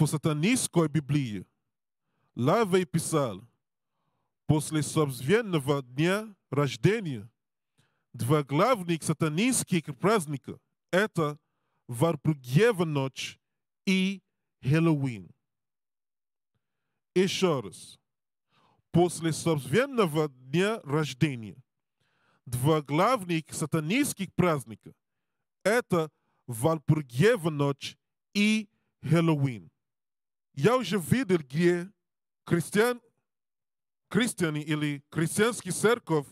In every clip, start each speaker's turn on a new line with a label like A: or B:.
A: в сатанинской Библии Лавей писал, после собственного дня рождения два главных сатанинских праздника – это Варпугева ночь и Хэллоуин. Еще раз. После собственного дня рождения два главных сатанинских праздника – это Вальпургиева ночь и Хэллоуин я уже видел, где христиан, христиане или христианский церковь,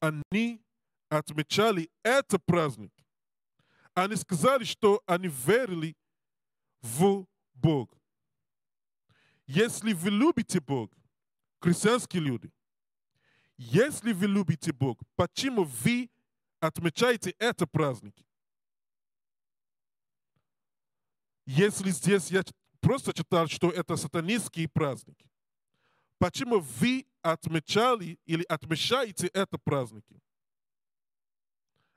A: они отмечали этот праздник. Они сказали, что они верили в Бога. Если вы любите Бога, христианские люди, если вы любите Бога, почему вы отмечаете этот праздник? Если здесь я просто читал, что это сатанинские праздники. Почему вы отмечали или отмечаете это праздники?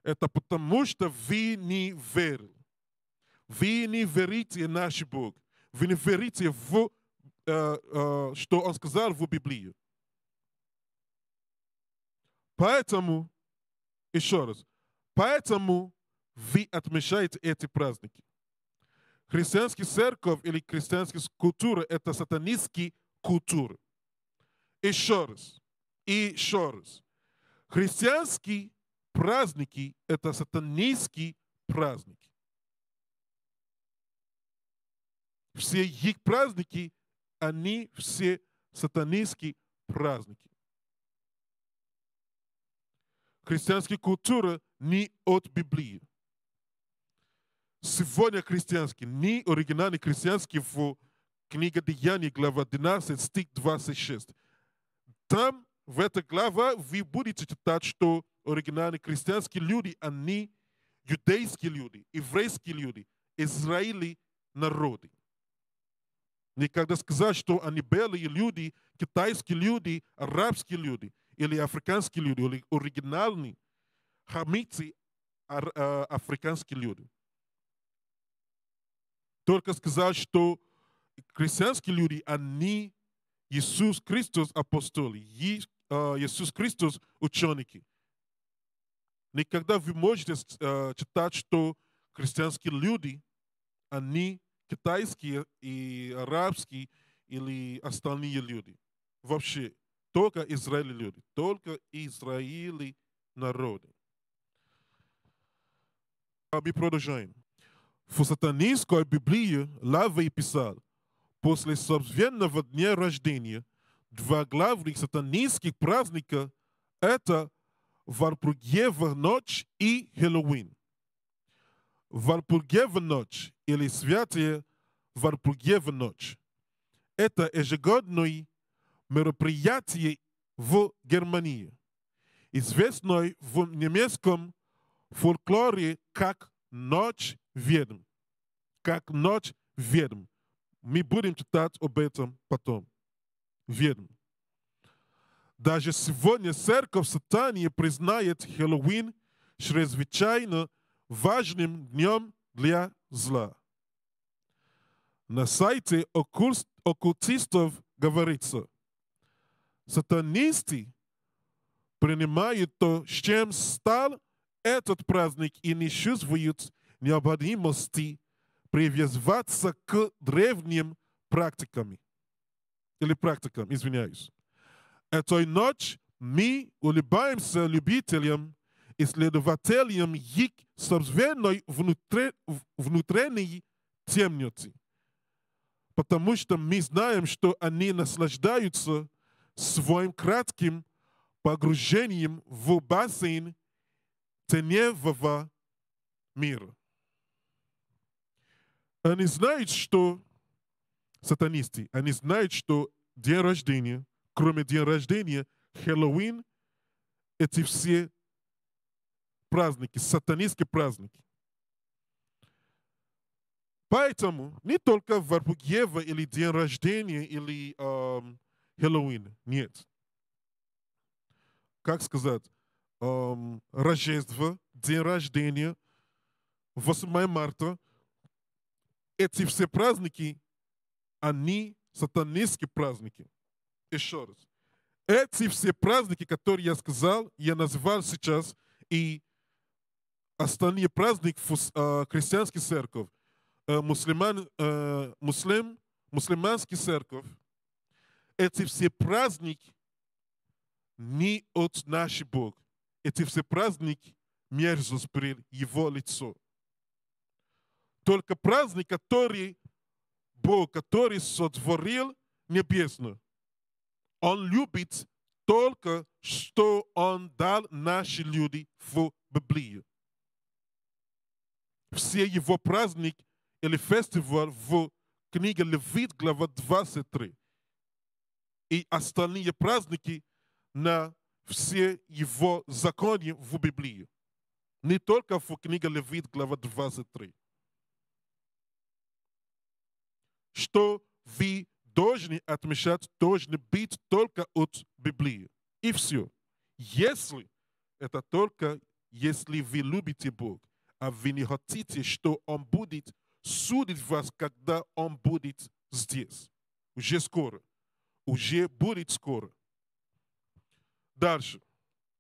A: Это потому, что вы не верили. Вы не верите в наш Бог. Вы не верите в, э, э, что Он сказал в Библии. Поэтому, еще раз, поэтому вы отмечаете эти праздники. Христианский церковь или христианская культура – это сатанистские культуры. Еще раз. И еще раз. Христианские праздники – это сатанистские праздники. Все их праздники, они все сатанистские праздники. Христианская культура не от Библии сегодня христианский, не оригинальный христианский в книге Деяний, глава 12, стих 26. Там, в этой главе, вы будете читать, что оригинальные христианские люди, они юдейские люди, еврейские люди, израили народы. Никогда сказать, что они белые люди, китайские люди, арабские люди или африканские люди, или оригинальные хамицы, э, африканские люди. Только сказать, что христианские люди, они Иисус Христос апостоли, э, Иисус Христос ученики. Никогда вы можете э, читать, что христианские люди, они китайские и арабские или остальные люди. Вообще, только Израиль люди, только Израиль народы. А мы продолжаем. Фусатанинская Библия Лавей писал, после собственного дня рождения два главных сатанинских праздника – это Варпургева ночь и Хэллоуин. Варпургева ночь или святая Варпургева ночь – это ежегодное мероприятие в Германии, известное в немецком фольклоре как «Ночь ведьм. Как ночь ведьм. Мы будем читать об этом потом. Ведьм. Даже сегодня церковь сатании признает Хэллоуин чрезвычайно важным днем для зла. На сайте оккультистов говорится, сатанисты принимают то, с чем стал этот праздник и не чувствуют необходимости привязываться к древним практикам. Или практикам, извиняюсь. Этой ночь мы улыбаемся любителям, исследователям их собственной внутри, внутренней темноты. Потому что мы знаем, что они наслаждаются своим кратким погружением в бассейн теневого мира. Они знают, что сатанисты, они знают, что день рождения, кроме дня рождения, Хэллоуин, эти все праздники, сатанистские праздники. Поэтому не только Варпугева или день рождения или эм, Хэллоуин, нет. Как сказать, эм, Рождество, день рождения, 8 марта – эти все праздники, они сатанинские праздники. Еще раз. Эти все праздники, которые я сказал, я называл сейчас, и остальные праздники э, христианской церкви, э, мусульман, э, муслим, мусульманский церковь, эти все праздники не от нашего Бога. Эти все праздники мерзость Иисус его лицо только праздник, который Бог, который сотворил небесную. Он любит только, что Он дал наши люди в Библию. Все его праздник или фестиваль в книге Левит, глава 23. И остальные праздники на все его законы в Библии. Не только в книге Левит, глава 23. что вы должны отмечать, должны быть только от Библии. И все. Если это только если вы любите Бог, а вы не хотите, что Он будет судить вас, когда Он будет здесь. Уже скоро. Уже будет скоро. Дальше.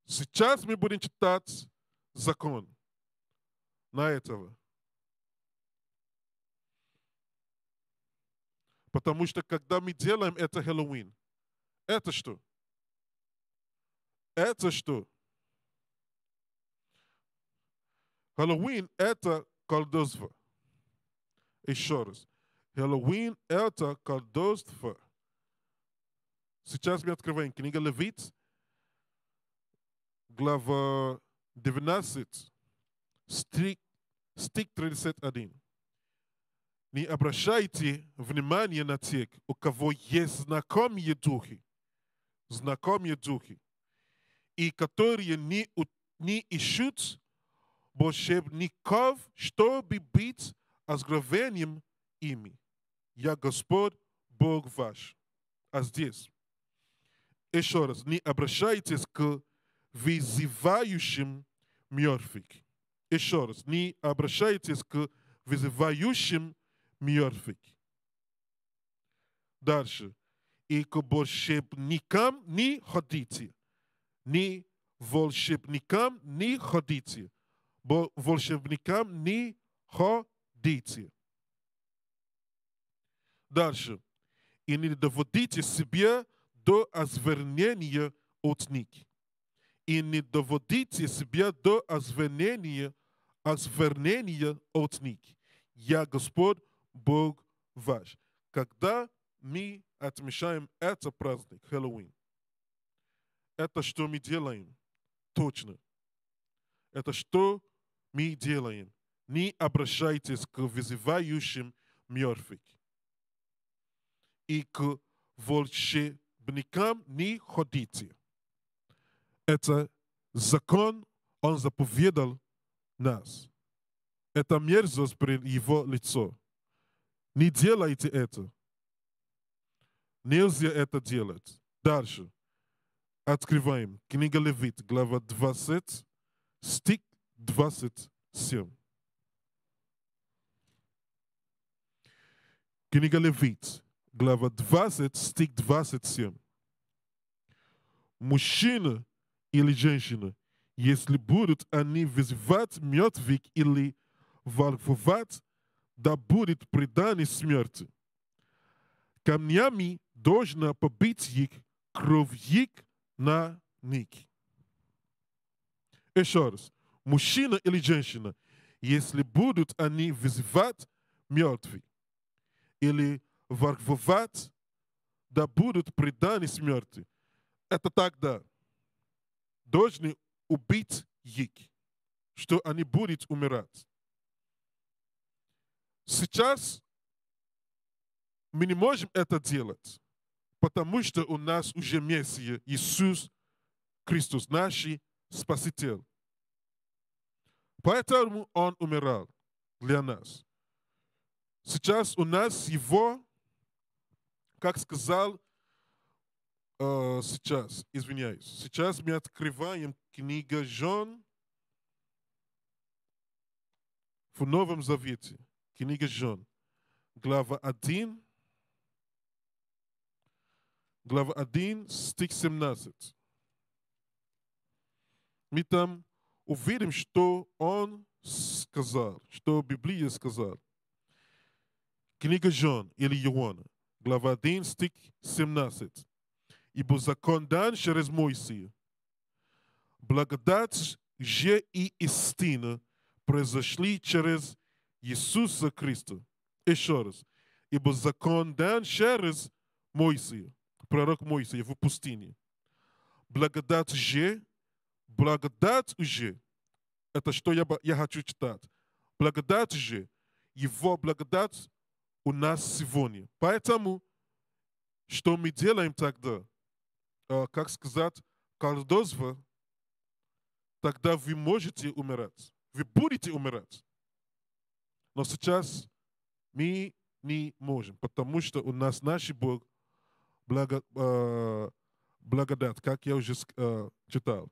A: Сейчас мы будем читать закон. На этого. Потому что когда мы делаем это Хэллоуин, это что? Это что? Хэллоуин – это колдовство. Еще раз. Хэллоуин – это колдовство. Сейчас мы открываем книгу Левит, глава 12, стих, стих 31. Не обращайте внимания на тех, у кого есть знакомые духи, знакомые духи, и которые не, не ищут волшебников, чтобы быть откровением ими. Я Господь, Бог ваш. А здесь, еще раз, не обращайтесь к вызывающим мертвых. Еще раз, не обращайтесь к вызывающим мертвых. Дальше. И к волшебникам не ходите. не волшебникам не ходите. Бо волшебникам не ходите. Дальше. И не доводите себя до озвернения от них. И не доводите себя до озвернения, озвернения от них. Я Господь Бог ваш. Когда мы отмечаем этот праздник, Хэллоуин, это что мы делаем? Точно. Это что мы делаем? Не обращайтесь к вызывающим мертвых и к волшебникам не ходите. Это закон, он заповедал нас. Это мерзость при его лицо. Не делайте это. Нельзя это делать. Дальше. Открываем. Книга Левит, глава 20, стих 27. Книга Левит, глава 20, стих 27. Мужчина или женщина, если будут они вызывать мертвых или ворвать да будет преданы смерти. Камнями должна побить их, кровь их на них. Еще раз. Мужчина или женщина, если будут они вызывать мертвых или ворвать, да будут преданы смерти. Это тогда должны убить их, что они будут умирать. Сейчас мы не можем это делать, потому что у нас уже Мессия Иисус Христос, наш Спаситель. Поэтому Он умирал для нас. Сейчас у нас Его, как сказал э, сейчас, извиняюсь, сейчас мы открываем книгу Жон в Новом Завете – Книга Жен, глава 1, глава 1, стих 17. Мы там увидим, что он сказал, что Библия сказала. Книга Жон или Иоанна, глава 1, стих 17. «Ибо закон дан через Моисея, благодать же и истина произошли через Ісуса Христу. еще раз. Ібо закон дан через Моисея, пророк Моисея, в пустыне. Благодать же, благодать уже. Это что я, я хочу читать. Благодать же, его благодать у нас сегодня. Поэтому, что мы делаем тогда? А, как сказать, колдовство, тогда вы можете умирать. Вы будете умирать. Но сейчас мы не можем, потому что у нас наш Бог благо, э, благодать, как я уже э, читал.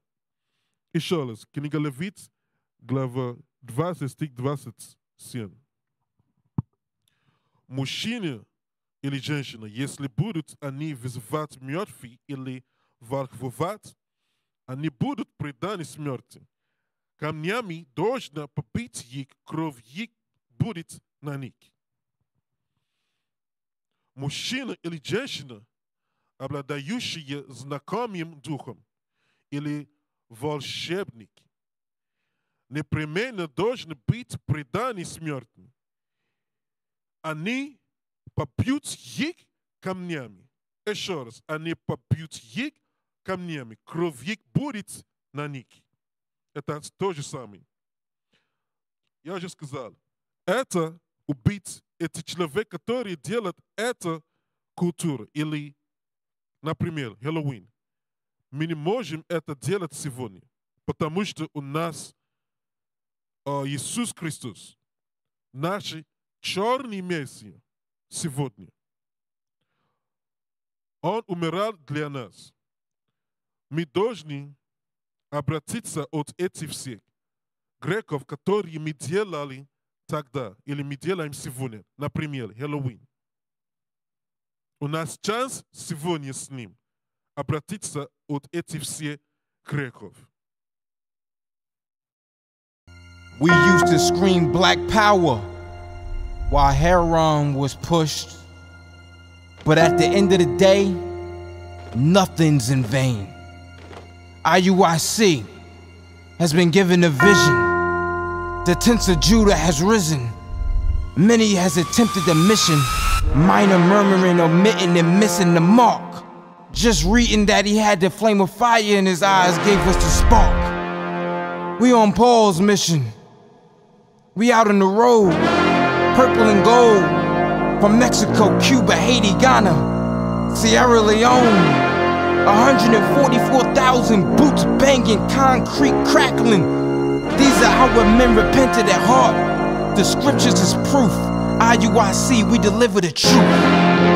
A: Еще раз, книга Левит, глава 20, стих 27. Мужчины или женщины, если будут они вызывать мертвые или ворвывать, они будут преданы смерти. Камнями должна попить их кровь их будет на них. Мужчина или женщина, обладающие знакомым духом или волшебник, непременно должны быть преданы смертным. Они попьют их камнями. Еще раз, они попьют их камнями. Кровь их будет на них. Это то же самое. Я уже сказал, это убить, это человек, которые делают эту культуру. Или, например, Хэллоуин. Мы не можем это делать сегодня, потому что у нас э, Иисус Христос, наш черный Мессия сегодня. Он умирал для нас. Мы должны обратиться от этих всех греков, которые мы делали Тогда, или мы делаем сегодня, например, Хэллоуин. У нас шанс сегодня с ним обратиться от этих всех грехов. We used to scream black power while Heron was pushed. But at the end of the day, nothing's in vain. IUIC has been given a vision the tents of Judah has risen. Many has attempted the mission, minor murmuring, omitting, and missing the mark. Just reading that he had the flame of fire in his eyes gave us the spark. We on Paul's mission. We out on the road, purple and gold. From Mexico, Cuba, Haiti, Ghana, Sierra Leone. 144,000 boots banging, concrete crackling. These are how men repented at heart. The scriptures is proof. IUIC, we deliver the truth.